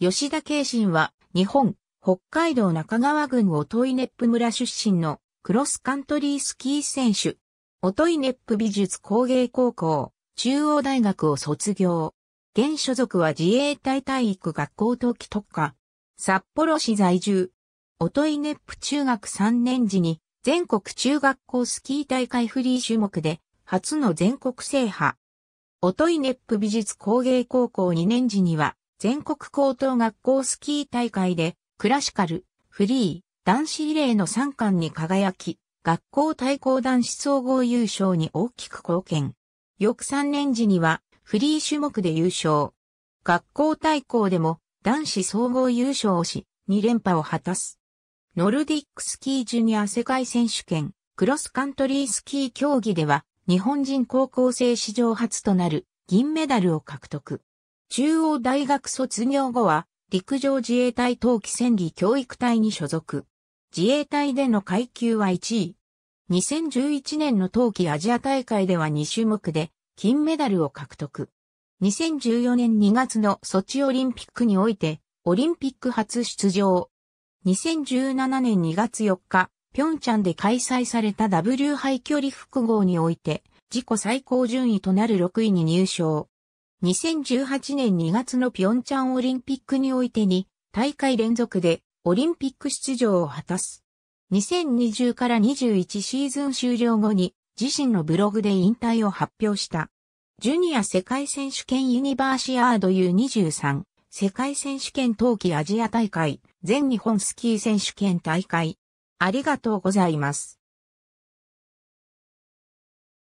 吉田慶心は、日本、北海道中川郡いねっぷ村出身のクロスカントリースキー選手。いねっぷ美術工芸高校、中央大学を卒業。現所属は自衛隊体育学校冬特化。札幌市在住。いねっぷ中学3年時に全国中学校スキー大会フリー種目で初の全国制覇。いねっぷ美術工芸高校2年時には全国高等学校スキー大会で、クラシカル、フリー、男子リレーの3冠に輝き、学校対抗男子総合優勝に大きく貢献。翌3年時には、フリー種目で優勝。学校対抗でも、男子総合優勝をし、2連覇を果たす。ノルディックスキージュニア世界選手権、クロスカントリースキー競技では、日本人高校生史上初となる銀メダルを獲得。中央大学卒業後は、陸上自衛隊冬季戦技教育隊に所属。自衛隊での階級は1位。2011年の冬季アジア大会では2種目で金メダルを獲得。2014年2月のソチオリンピックにおいてオリンピック初出場。2017年2月4日、ピョンチャンで開催された W 廃距離複合において自己最高順位となる6位に入賞。2018年2月のピョンチャンオリンピックにおいてに大会連続でオリンピック出場を果たす。2020から21シーズン終了後に自身のブログで引退を発表した。ジュニア世界選手権ユニバーシアード U23 世界選手権冬季アジア大会全日本スキー選手権大会。ありがとうございます。